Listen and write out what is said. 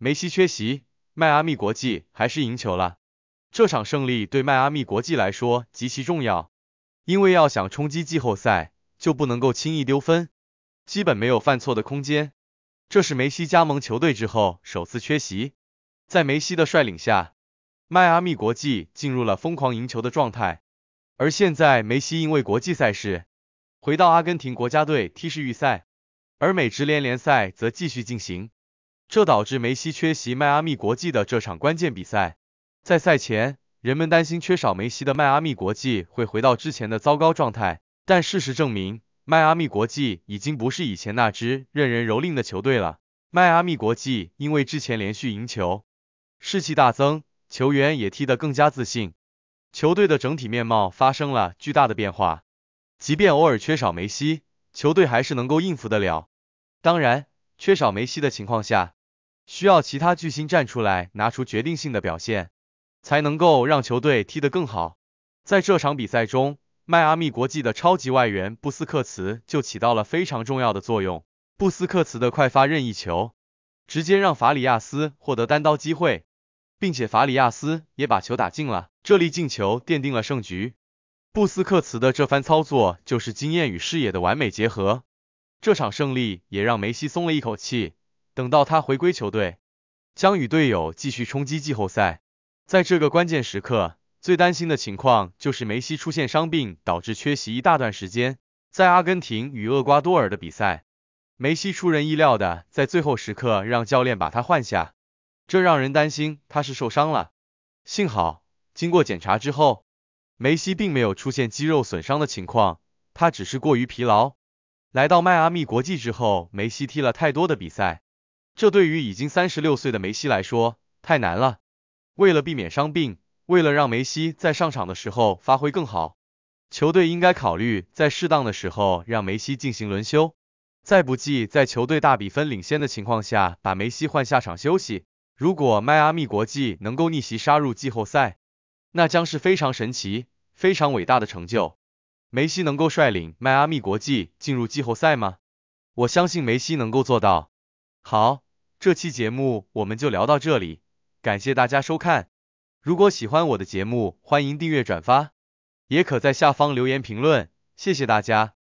梅西缺席，迈阿密国际还是赢球了。这场胜利对迈阿密国际来说极其重要，因为要想冲击季后赛，就不能够轻易丢分，基本没有犯错的空间。这是梅西加盟球队之后首次缺席。在梅西的率领下，迈阿密国际进入了疯狂赢球的状态。而现在，梅西因为国际赛事回到阿根廷国家队踢世预赛，而美职联联赛则继续进行。这导致梅西缺席迈阿密国际的这场关键比赛。在赛前，人们担心缺少梅西的迈阿密国际会回到之前的糟糕状态，但事实证明，迈阿密国际已经不是以前那支任人蹂躏的球队了。迈阿密国际因为之前连续赢球，士气大增，球员也踢得更加自信，球队的整体面貌发生了巨大的变化。即便偶尔缺少梅西，球队还是能够应付得了。当然，缺少梅西的情况下，需要其他巨星站出来，拿出决定性的表现，才能够让球队踢得更好。在这场比赛中，迈阿密国际的超级外援布斯克茨就起到了非常重要的作用。布斯克茨的快发任意球，直接让法里亚斯获得单刀机会，并且法里亚斯也把球打进了。这粒进球奠定了胜局。布斯克茨的这番操作，就是经验与视野的完美结合。这场胜利也让梅西松了一口气。等到他回归球队，将与队友继续冲击季后赛。在这个关键时刻，最担心的情况就是梅西出现伤病，导致缺席一大段时间。在阿根廷与厄瓜多尔的比赛，梅西出人意料的在最后时刻让教练把他换下，这让人担心他是受伤了。幸好，经过检查之后，梅西并没有出现肌肉损伤的情况，他只是过于疲劳。来到迈阿密国际之后，梅西踢了太多的比赛。这对于已经三十六岁的梅西来说太难了。为了避免伤病，为了让梅西在上场的时候发挥更好，球队应该考虑在适当的时候让梅西进行轮休。再不济，在球队大比分领先的情况下，把梅西换下场休息。如果迈阿密国际能够逆袭杀入季后赛，那将是非常神奇、非常伟大的成就。梅西能够率领迈阿密国际进入季后赛吗？我相信梅西能够做到。好。这期节目我们就聊到这里，感谢大家收看。如果喜欢我的节目，欢迎订阅转发，也可在下方留言评论，谢谢大家。